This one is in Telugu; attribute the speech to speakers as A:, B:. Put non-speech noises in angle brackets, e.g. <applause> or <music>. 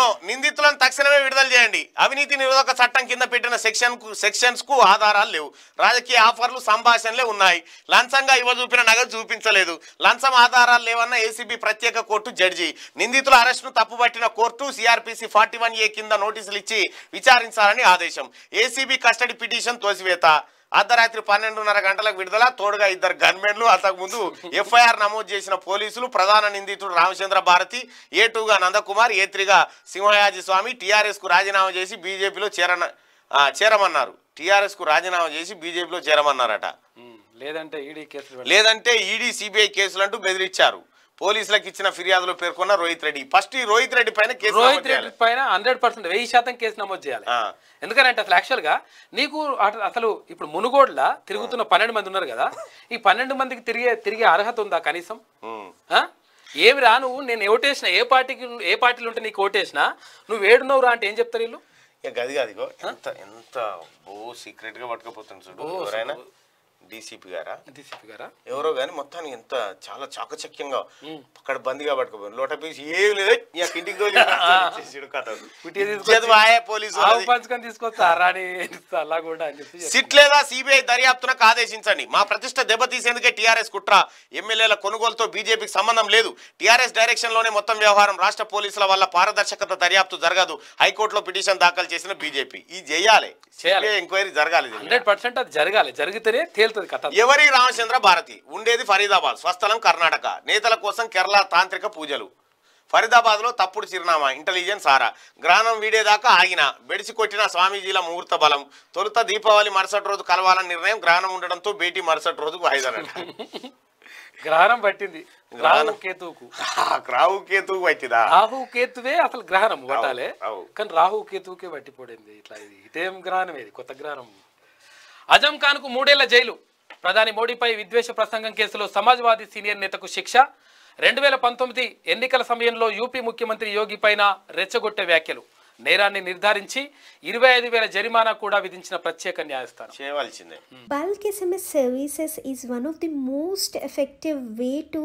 A: విషయంలో నిందితులను తక్షణమే విడుదల చేయండి అవినీతి నిరోధక చట్టం కింద పెట్టిన సెక్షన్ సెక్షన్స్ కు ఆధారాలు లేవు రాజకీయ ఆఫర్లు సంభాషణలే ఉన్నాయి లంచంగా ఇవ్వజూపిన నగదు చూపించలేదు లంచం ఆధారాలు లేవన్న ఏసీబీ ప్రత్యేక కోర్టు జడ్జి నిందితుల ను తప్పుపట్టిన కోర్టు సిఆర్పిసి ఫార్టీ ఏ కింద నోటీసులు ఇచ్చి విచారించాలని ఆదేశం ఏసీబీ కస్టడీ పిటిషన్ తోసివేత అర్ధరాత్రి పన్నెండున్నర గంటలకు విడుదల తోడుగా ఇద్దరు గన్మెన్లు అంతకుముందు ఎఫ్ఐఆర్ నమోదు చేసిన పోలీసులు ప్రధాన నిందితుడు రామచంద్ర భారతి ఏ టూగా నందకుమార్ ఏ త్రీగా సింహయాజి స్వామి టీఆర్ఎస్కు రాజీనామా చేసి బీజేపీలో చేరన చేరమన్నారు టీఆర్ఎస్కు రాజీనామా చేసి బీజేపీలో చేరమన్నారట
B: లేదంటే ఈడీ కేసులు
A: లేదంటే ఈడీ సిబిఐ కేసులు అంటూ బెదిరించారు పోలీసులకు ఇచ్చిన ఫిర్యాదులో పేర్కొన్న రోహిత్ రెడ్డి ఫస్ట్ ఈ రోహిత్ రెడ్డి పైన రోహిత్ రెడ్డి
B: పైన హండ్రెడ్ పర్సెంట్ వెయ్యి శాతం కేసు నమోదు చేయాలి ఎందుకంటే అసలు యాక్చువల్ గా నీకు అసలు ఇప్పుడు మునుగోడ్ల తిరుగుతున్న పన్నెండు మంది ఉన్నారు కదా ఈ పన్నెండు మందికి తిరిగే తిరిగే అర్హత ఉందా కనీసం ఏమి రా నువ్వు నేను ఓటేసిన ఏ పార్టీకి ఏ పార్టీలు ఉంటే నీకు ఓటేసినా నువ్వు ఏడున్నావు రా అంటే ఏం చెప్తారు వీళ్ళు ఇక గది గదిగో ఎంత ఎంత
A: ఓ సీక్రెట్ గా పట్టుకపోతుంది చూడు ఎవరైనా డీసీపీ గారా డీసీపీ గారా ఎవరో గానీ మొత్తానికి ఎంత చాలా చాకచక్యంగా అక్కడ బందిగా పట్టుకోపోయి లోట పీసి ఏం లేదు ఇంటికి
B: <laughs> పంచుకొని
A: సిట్ లేదా సిబిఐ దర్యాప్తున ఆదేశించండి మా ప్రతిష్ట దెబ్బతీసేందుకే టీఆర్ఎస్ కుట్ర ఎమ్మెల్యేల కొనుగోలుతో బీజేపీకి సంబంధం లేదు టీఆర్ఎస్ డైరెక్షన్ లోనే మొత్తం వ్యవహారం రాష్ట్ర పోలీసుల వల్ల పారదర్శకత దర్యాప్తు జరగదు హైకోర్టులో పిటిషన్ దాఖలు చేసిన బీజేపీ ఇది చేయాలి ఎంక్వైరీ జరగాలి హండ్రెడ్ పర్సెంట్ అది జరగాలి జరిగితేనే తేలుతుంది ఎవరి రామచంద్ర భారతి ఉండేది ఫరీదాబాద్ స్వస్థలం కర్ణాటక నేతల కోసం కేరళ తాంత్రిక పూజలు ఫరీదాబాద్లో తప్పుడు చిరునామా ఇంటెలిజెన్స్ ఆరా గ్రహణం వీడేదాకా ఆగిన బెడిసి కొట్టిన స్వామీజీల ముహూర్త బలం తొలుత దీపావళి మరుసటి రోజు కలవాలని నిర్ణయం గ్రహణం ఉండడంతో భేటీ మరుసటి రోజు హైదరాబాద్ <laughs>
B: గ్రహణం పట్టింది రాహు కేతువుకు <laughs> రాహు కేతువు రాహు కేతువే అసలు గ్రహణం పట్టాలే కానీ రాహు కేతువుకే పట్టిపోయింది ఇట్లా ఇదేం గ్రహణం ఇది కొత్త గ్రహణం అజం కు మూడేళ్ల జైలు ప్రధాని మోడీపై విద్వేష ప్రసంగం కేసులో సమాజ్వాదీ సీనియర్ నేతకు శిక్ష రెండు వేల పంతొమ్మిది ఎన్నికల సమయంలో యూపీ ముఖ్యమంత్రి యోగి పైన రెచ్చగొట్టే వ్యాఖ్యలు నేరాన్ని నిర్ధారించి ఇరవై ఐదు వేల జరిమానా కూడా విధించిన ప్రత్యేక న్యాయస్థానం చేయవలసిందే
C: bulk SMS services is one of the most effective way to